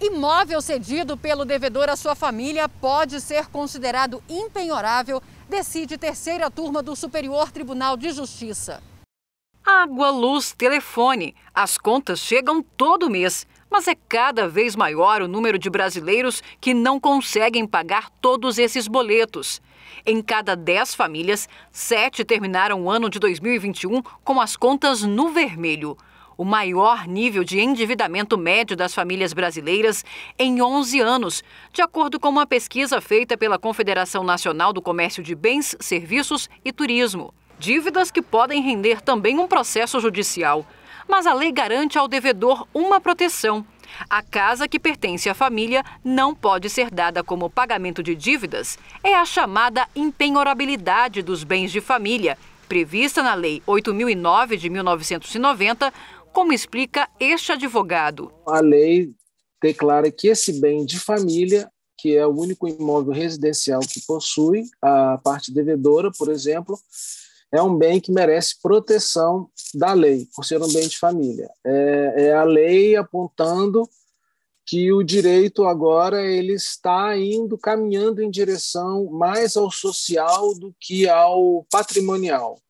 Imóvel cedido pelo devedor à sua família pode ser considerado impenhorável, decide terceira turma do Superior Tribunal de Justiça. Água, luz, telefone. As contas chegam todo mês, mas é cada vez maior o número de brasileiros que não conseguem pagar todos esses boletos. Em cada 10 famílias, 7 terminaram o ano de 2021 com as contas no vermelho o maior nível de endividamento médio das famílias brasileiras em 11 anos, de acordo com uma pesquisa feita pela Confederação Nacional do Comércio de Bens, Serviços e Turismo. Dívidas que podem render também um processo judicial. Mas a lei garante ao devedor uma proteção. A casa que pertence à família não pode ser dada como pagamento de dívidas. É a chamada impenhorabilidade dos bens de família, prevista na Lei 8009 de 1990, como explica este advogado. A lei declara que esse bem de família, que é o único imóvel residencial que possui a parte devedora, por exemplo, é um bem que merece proteção da lei, por ser um bem de família. É, é a lei apontando que o direito agora ele está indo caminhando em direção mais ao social do que ao patrimonial.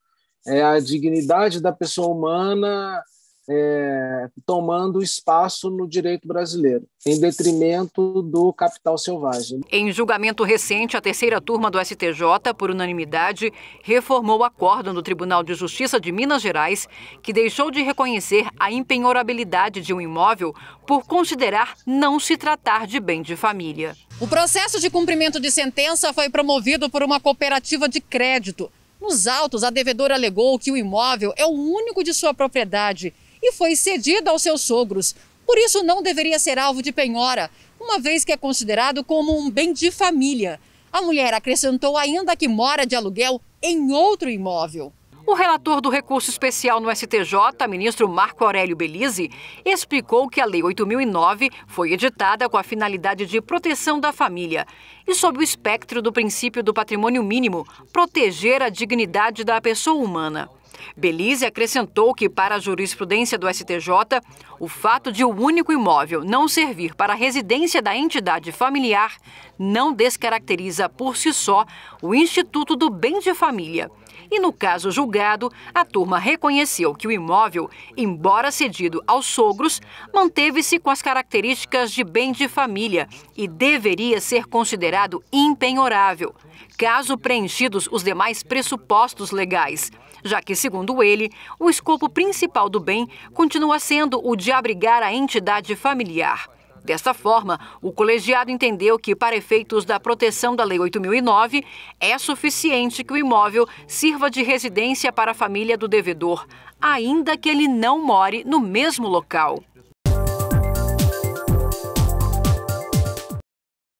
É a dignidade da pessoa humana é, tomando espaço no direito brasileiro, em detrimento do capital selvagem. Em julgamento recente, a terceira turma do STJ, por unanimidade, reformou o acórdão do Tribunal de Justiça de Minas Gerais, que deixou de reconhecer a impenhorabilidade de um imóvel por considerar não se tratar de bem de família. O processo de cumprimento de sentença foi promovido por uma cooperativa de crédito. Nos autos, a devedora alegou que o imóvel é o único de sua propriedade e foi cedida aos seus sogros. Por isso, não deveria ser alvo de penhora, uma vez que é considerado como um bem de família. A mulher acrescentou ainda que mora de aluguel em outro imóvel. O relator do recurso especial no STJ, ministro Marco Aurélio Belize, explicou que a Lei 8009 foi editada com a finalidade de proteção da família e sob o espectro do princípio do patrimônio mínimo, proteger a dignidade da pessoa humana. Belize acrescentou que, para a jurisprudência do STJ, o fato de o único imóvel não servir para a residência da entidade familiar não descaracteriza por si só o Instituto do Bem de Família. E no caso julgado, a turma reconheceu que o imóvel, embora cedido aos sogros, manteve-se com as características de bem de família e deveria ser considerado impenhorável, caso preenchidos os demais pressupostos legais já que, segundo ele, o escopo principal do bem continua sendo o de abrigar a entidade familiar. desta forma, o colegiado entendeu que, para efeitos da proteção da Lei 8009, é suficiente que o imóvel sirva de residência para a família do devedor, ainda que ele não more no mesmo local.